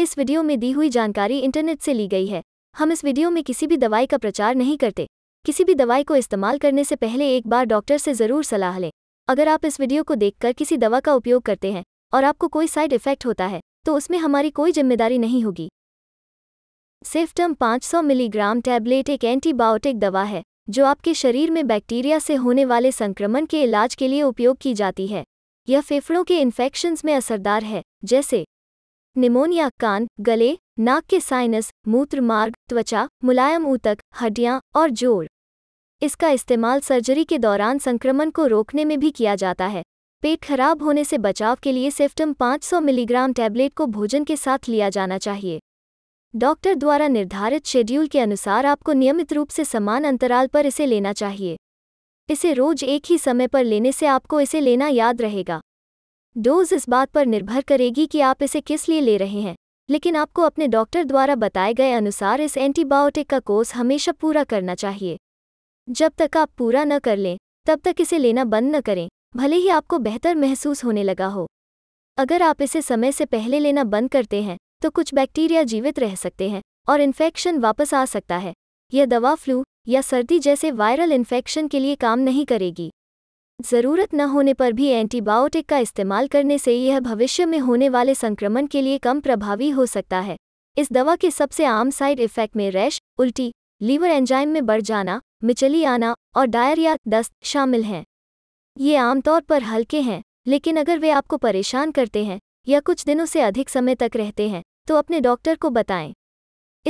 इस वीडियो में दी हुई जानकारी इंटरनेट से ली गई है हम इस वीडियो में किसी भी दवाई का प्रचार नहीं करते किसी भी दवाई को इस्तेमाल करने से पहले एक बार डॉक्टर से ज़रूर सलाह लें अगर आप इस वीडियो को देखकर किसी दवा का उपयोग करते हैं और आपको कोई साइड इफ़ेक्ट होता है तो उसमें हमारी कोई जिम्मेदारी नहीं होगी सेफ्टम 500 मिलीग्राम टैबलेट एक एंटीबायोटिक दवा है जो आपके शरीर में बैक्टीरिया से होने वाले संक्रमण के इलाज के लिए उपयोग की जाती है यह फेफड़ों के इन्फेक्शन्स में असरदार है जैसे निमोनिया कान गले नाक के साइनस मूत्र मार्ग त्वचा मुलायम ऊतक हड्डियां और जोड़ इसका इस्तेमाल सर्जरी के दौरान संक्रमण को रोकने में भी किया जाता है पेट खराब होने से बचाव के लिए सेफ्टम 500 मिलीग्राम टैबलेट को भोजन के साथ लिया जाना चाहिए डॉक्टर द्वारा निर्धारित शेड्यूल के अनुसार आपको नियमित रूप से समान अंतराल पर इसे लेना चाहिए इसे रोज एक ही समय पर लेने से आपको इसे लेना याद रहेगा डोज इस बात पर निर्भर करेगी कि आप इसे किस लिए ले रहे हैं लेकिन आपको अपने डॉक्टर द्वारा बताए गए अनुसार इस एंटीबायोटिक का कोर्स हमेशा पूरा करना चाहिए जब तक आप पूरा न कर लें तब तक इसे लेना बंद न करें भले ही आपको बेहतर महसूस होने लगा हो अगर आप इसे समय से पहले लेना बंद करते हैं तो कुछ बैक्टीरिया जीवित रह सकते हैं और इन्फेक्शन वापस आ सकता है यह दवा फ्लू या सर्दी जैसे वायरल इन्फेक्शन के लिए काम नहीं करेगी ज़रूरत न होने पर भी एंटीबायोटिक का इस्तेमाल करने से यह भविष्य में होने वाले संक्रमण के लिए कम प्रभावी हो सकता है इस दवा के सबसे आम साइड इफ़ेक्ट में रैश उल्टी लीवर एंजाइम में बढ़ जाना मिचली आना और डायरिया दस्त शामिल हैं ये आमतौर पर हल्के हैं लेकिन अगर वे आपको परेशान करते हैं या कुछ दिनों से अधिक समय तक रहते हैं तो अपने डॉक्टर को बताएं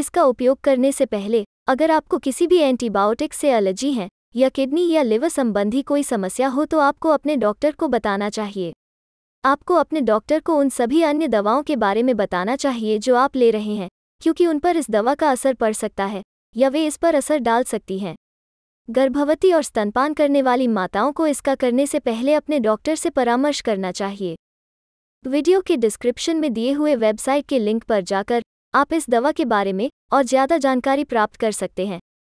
इसका उपयोग करने से पहले अगर आपको किसी भी एंटीबायोटिक से एलर्जी है या किडनी या लिवर संबंधी कोई समस्या हो तो आपको अपने डॉक्टर को बताना चाहिए आपको अपने डॉक्टर को उन सभी अन्य दवाओं के बारे में बताना चाहिए जो आप ले रहे हैं क्योंकि उन पर इस दवा का असर पड़ सकता है या वे इस पर असर डाल सकती हैं गर्भवती और स्तनपान करने वाली माताओं को इसका करने से पहले अपने डॉक्टर से परामर्श करना चाहिए वीडियो के डिस्क्रिप्शन में दिए हुए वेबसाइट के लिंक पर जाकर आप इस दवा के बारे में और ज़्यादा जानकारी प्राप्त कर सकते हैं